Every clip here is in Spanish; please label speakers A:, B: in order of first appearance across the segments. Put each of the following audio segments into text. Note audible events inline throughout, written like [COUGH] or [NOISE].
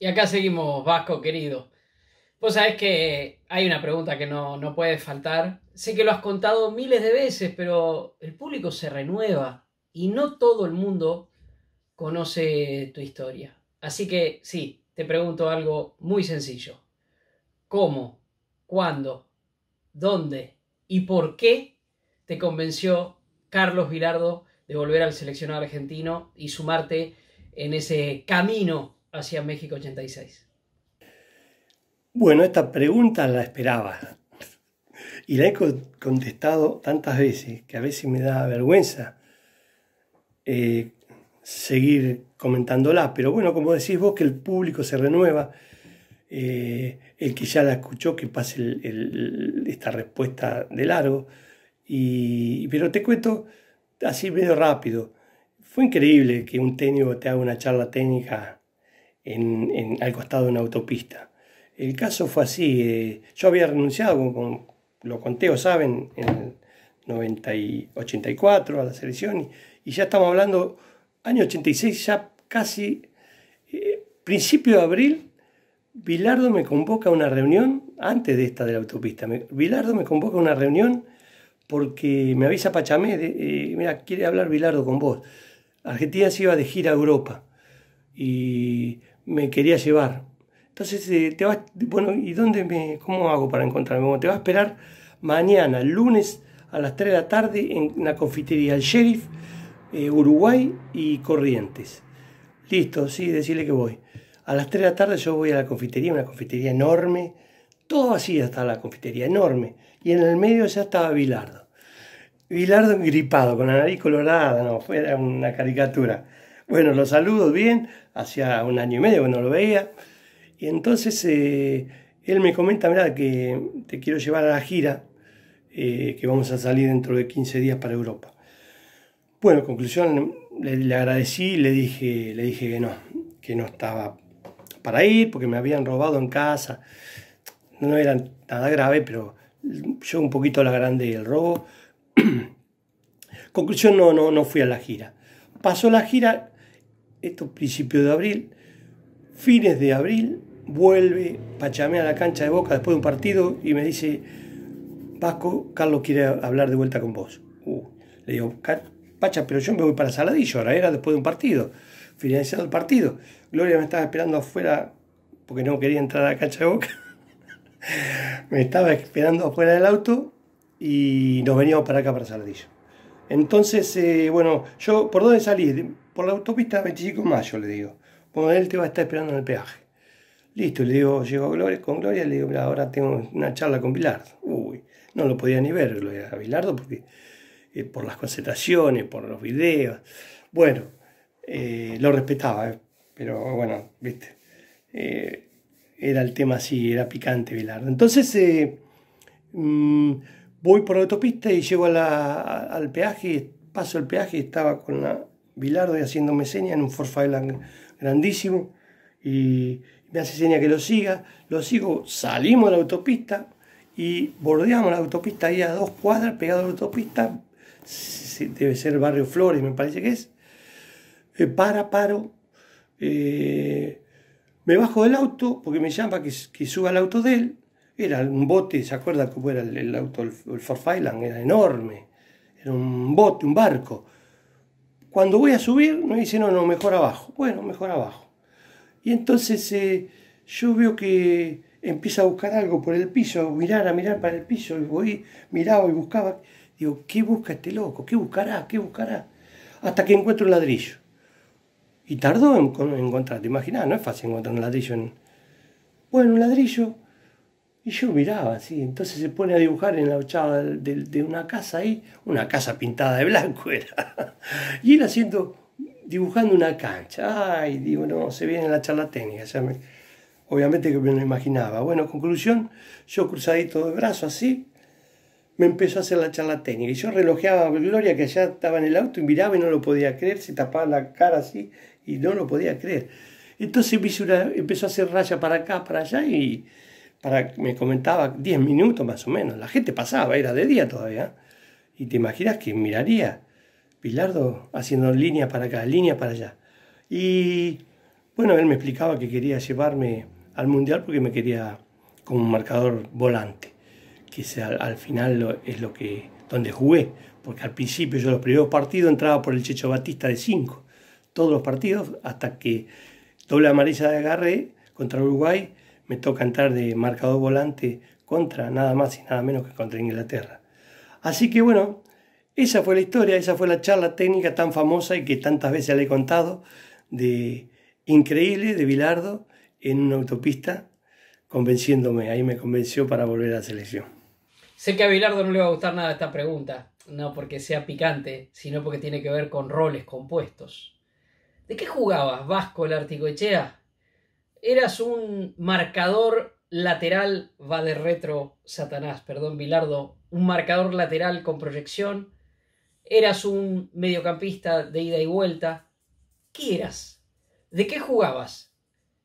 A: Y acá seguimos, Vasco, querido. Pues sabes que hay una pregunta que no, no puede faltar. Sé que lo has contado miles de veces, pero el público se renueva y no todo el mundo conoce tu historia. Así que sí, te pregunto algo muy sencillo. ¿Cómo, cuándo, dónde y por qué te convenció Carlos Vilardo de volver al seleccionado argentino y sumarte en ese camino hacia México 86?
B: Bueno, esta pregunta la esperaba y la he contestado tantas veces que a veces me da vergüenza eh, seguir comentándola, pero bueno, como decís vos que el público se renueva, eh, el que ya la escuchó que pase esta respuesta de largo, y, pero te cuento así medio rápido, fue increíble que un técnico te haga una charla técnica en, al costado de una autopista. El caso fue así, eh, yo había renunciado, como, lo conté saben, en el 90 84 a la selección, y, ya estamos hablando, año 86, ya casi, eh, principio de abril, Bilardo me convoca a una reunión, antes de esta de la autopista, vilardo Bilardo me convoca a una reunión porque me avisa Pachamé, eh, mira, quiere hablar Bilardo con vos. Argentina se iba de gira a Europa y me quería llevar. Entonces eh, te vas... bueno, ¿y dónde me, cómo hago para encontrarme? te va a esperar mañana, lunes a las 3 de la tarde en la confitería El Sheriff, eh, Uruguay y Corrientes. Listo, sí, decirle que voy. A las 3 de la tarde yo voy a la confitería, una confitería enorme, todo así hasta la confitería, enorme. Y en el medio ya estaba Bilardo. Bilardo gripado, con la nariz colorada, no, fuera una caricatura. Bueno, los saludo bien, hacía un año y medio que no lo veía. Y entonces eh, él me comenta, mira, que te quiero llevar a la gira, eh, que vamos a salir dentro de 15 días para Europa. Bueno, conclusión, le, agradecí, le dije, le dije que no, que no estaba para ir, porque me habían robado en casa. No era nada grave, pero yo un poquito la grande el robo. [CLEARS THROAT] conclusión, no, no, no fui a la gira. Pasó la gira, esto principio de abril, fines de abril, vuelve Pachamé a la cancha de Boca después de un partido y me dice, Vasco, Carlos quiere hablar de vuelta con vos. Uh, le digo, Pacha, pero yo me voy para Saladillo, ahora era después de un partido, financiado el partido. Gloria me estaba esperando afuera porque no quería entrar a la cancha de Boca. [LAUGHS] me estaba esperando afuera del auto y nos veníamos para acá, para Saladillo. Entonces, eh, bueno, yo, ¿por dónde salí? por la autopista 25 de mayo, le digo. Bueno, él te va a estar esperando en el peaje. Listo, le digo, llego Gloria, con Gloria, le digo, mira, ahora tengo una charla con Bilardo. Uy, no lo podía ni ver a Bilardo porque, eh, por las concentraciones, por los videos. Bueno, eh, lo respetaba, eh, pero bueno, viste, era el tema así, era picante Bilardo. Entonces, mm, voy por la autopista y llego al peaje, paso el peaje estaba con la Bilardo y haciéndome señas en un Forfailand grandísimo. Y me hace seña que lo siga. Lo sigo, salimos de la autopista y bordeamos la autopista ahí a dos cuadras, pegado a la autopista. Debe ser Barrio Flores, me parece que es. Eh, para, paro. Eh, me bajo del auto porque me llama que, que suba al auto de él. Era un bote, ¿se acuerdan cómo era el, auto, el, el Era enorme. Era un bote, un barco. Cuando voy a subir, me dice, no, no, mejor abajo. Bueno, mejor abajo. Y entonces eh, yo veo que empieza a buscar algo por el piso, mirar, a mirar para el piso, y voy, miraba y buscaba. Digo, ¿qué busca este loco? ¿Qué buscará? ¿Qué buscará? Hasta que encuentro un ladrillo. Y tardó en, encontrar, te no es fácil encontrar un ladrillo. Bueno, un ladrillo y yo miraba así, entonces se pone a dibujar en la ochava de, una casa ahí, una casa pintada de blanco [LAUGHS] era. Y él haciendo, dibujando una cancha. Ay, digo, no, se viene la charla técnica, obviamente que me lo imaginaba. Bueno, conclusión, yo cruzadito de brazo así, me empezó a hacer la charla técnica. Y yo relojeaba a Gloria que ya estaba en el auto y miraba y no lo podía creer, se tapaba la cara así y no lo podía creer. Entonces me empezó a hacer raya para acá, para allá y para, me comentaba 10 minutos más o menos. La gente pasaba, era de día todavía. Y te imaginas que miraría Pilardo haciendo línea para acá, línea para allá. Y bueno, él me explicaba que quería llevarme al mundial porque me quería como un marcador volante, que sea al, final lo, es lo que donde jugué, porque al principio yo los primeros partidos entraba por el Checho Batista de 5, todos los partidos hasta que doble amarilla de agarré contra Uruguay me toca entrar de marcador volante contra nada más y nada menos que contra Inglaterra. Así que bueno, esa fue la historia, esa fue la charla técnica tan famosa y que tantas veces le he contado de increíble de Bilardo en una autopista convenciéndome, ahí me convenció para volver a la selección.
A: Sé que a Bilardo no le va a gustar nada esta pregunta, no porque sea picante, sino porque tiene que ver con roles compuestos. ¿De qué jugabas, Vasco, el Echea? eras un marcador lateral, va de retro Satanás, perdón, Bilardo, un marcador lateral con proyección, eras un mediocampista de ida y vuelta, ¿qué eras? ¿De qué jugabas?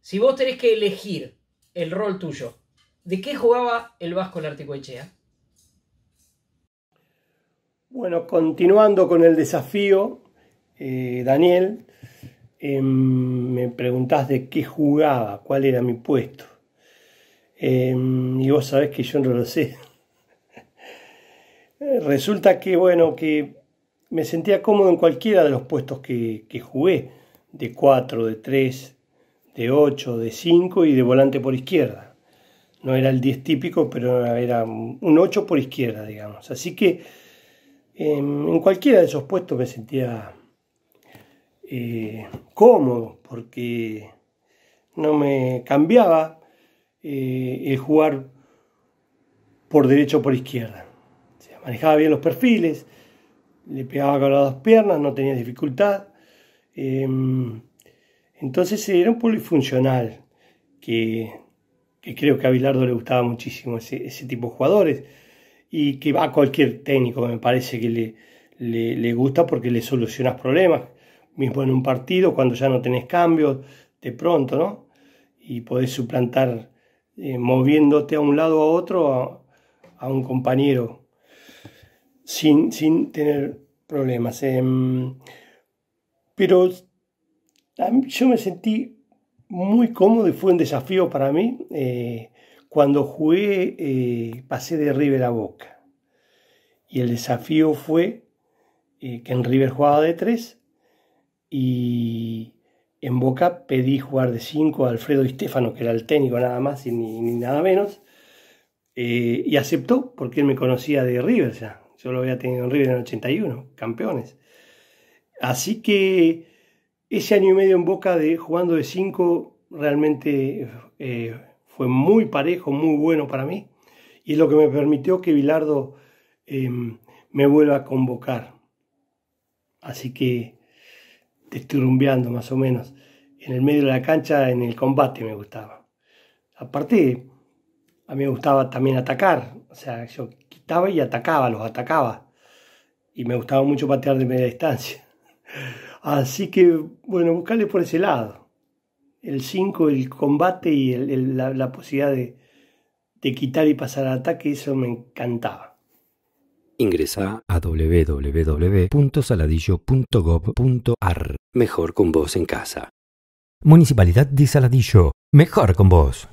A: Si vos tenés que elegir el rol tuyo, ¿de qué jugaba el Vasco Echea?
B: Bueno, continuando con el desafío, eh, Daniel, Em, me preguntás de qué jugaba, cuál era mi puesto. Em, y vos sabés que yo no lo sé. [LAUGHS] Resulta que, bueno, que me sentía cómodo en cualquiera de los puestos que, jugué, de 4, de 3, de 8, de 5 y de volante por izquierda. No era el 10 típico, pero era un 8 por izquierda, digamos. Así que em, en cualquiera de esos puestos me sentía eh, cómodo porque no me cambiaba eh, el jugar por derecho o por izquierda. manejaba bien los perfiles, le pegaba con las dos piernas, no tenía dificultad. Em, entonces era un polifuncional que, que creo que a le gustaba muchísimo ese, tipo de jugadores y que a cualquier técnico me parece que le, le, le gusta porque le solucionas problemas mismo en un partido, cuando ya no tenés cambios, de pronto, ¿no? Y podés suplantar eh, moviéndote a un lado a otro a, un compañero sin, sin tener problemas. Em, pero yo me sentí muy cómodo y fue un desafío para mí. Eh, cuando jugué, eh, pasé de River a Boca. Y el desafío fue que en River jugaba de tres y en Boca pedí jugar de 5 a Alfredo y que era el técnico nada más y ni, nada menos, eh, y aceptó porque él me conocía de River ya. Yo lo había tenido en River en el 81, campeones. Así que ese año y medio en Boca de jugando de 5 realmente eh, fue muy parejo, muy bueno para mí. Y es lo que me permitió que Bilardo em, me vuelva a convocar. Así que estoy más o menos, en el medio de la cancha, en el combate me gustaba. Aparte, a mí me gustaba también atacar, o sea, yo quitaba y atacaba, los atacaba. Y me gustaba mucho patear de media distancia. [LAUGHS] Así que, bueno, buscarle por ese lado. El 5, el combate y la, posibilidad de, de quitar y pasar al ataque, eso me encantaba. Ingresa a www.saladillo.gov.ar.
A: Mejor con vos en casa.
B: Municipalidad de
A: Saladillo. Mejor con vos.